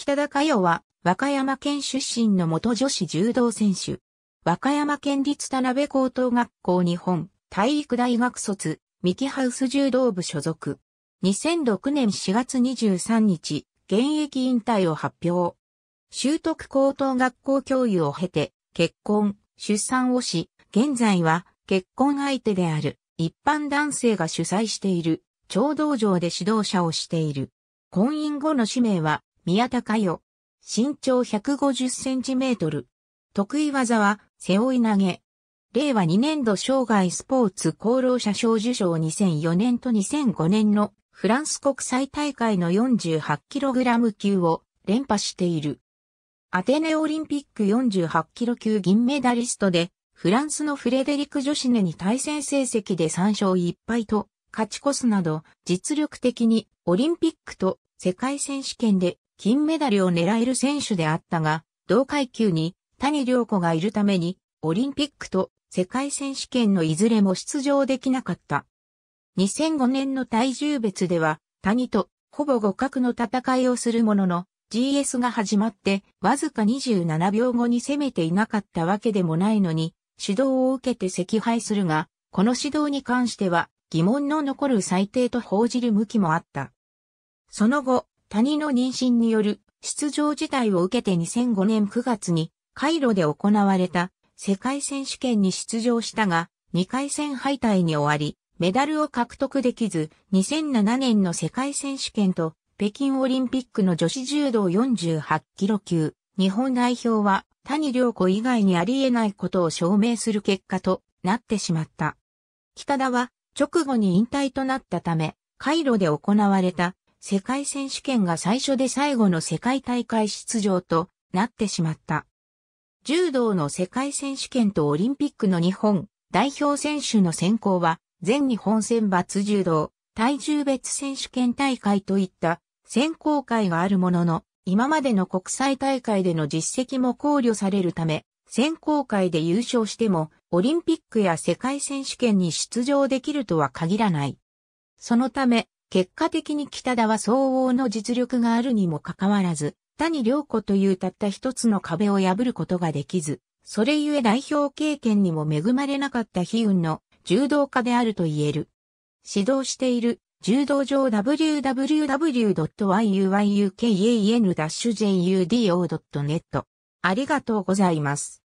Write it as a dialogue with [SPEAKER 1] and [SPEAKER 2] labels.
[SPEAKER 1] 北田佳代は、和歌山県出身の元女子柔道選手。和歌山県立田辺高等学校日本体育大学卒、ミキハウス柔道部所属。2006年4月23日、現役引退を発表。修徳高等学校教諭を経て、結婚、出産をし、現在は結婚相手である一般男性が主催している、超道場で指導者をしている。婚姻後の使命は、宮田佳代。身長150センチメートル。得意技は、背負い投げ。令和2年度生涯スポーツ功労者賞受賞2004年と2005年のフランス国際大会の 48kg 級を連覇している。アテネオリンピック48キロ級銀メダリストで、フランスのフレデリク・ジョシネに対戦成績で3勝1敗と勝ち越すなど、実力的にオリンピックと世界選手権で金メダルを狙える選手であったが、同階級に谷良子がいるために、オリンピックと世界選手権のいずれも出場できなかった。2005年の体重別では、谷とほぼ互角の戦いをするものの、GS が始まってわずか27秒後に攻めていなかったわけでもないのに、指導を受けて惜敗するが、この指導に関しては疑問の残る裁定と報じる向きもあった。その後、谷の妊娠による出場自体を受けて2005年9月にカイロで行われた世界選手権に出場したが2回戦敗退に終わりメダルを獲得できず2007年の世界選手権と北京オリンピックの女子柔道48キロ級日本代表は谷良子以外にあり得ないことを証明する結果となってしまった。北田は直後に引退となったため、カイロで行われた世界選手権が最初で最後の世界大会出場となってしまった。柔道の世界選手権とオリンピックの日本代表選手の選考は全日本選抜柔道体重別選手権大会といった選考会があるものの今までの国際大会での実績も考慮されるため選考会で優勝してもオリンピックや世界選手権に出場できるとは限らない。そのため結果的に北田は相応の実力があるにもかかわらず、谷良子というたった一つの壁を破ることができず、それゆえ代表経験にも恵まれなかった悲運の柔道家であると言える。指導している柔道場 www.yuyukan-judo.net ありがとうございます。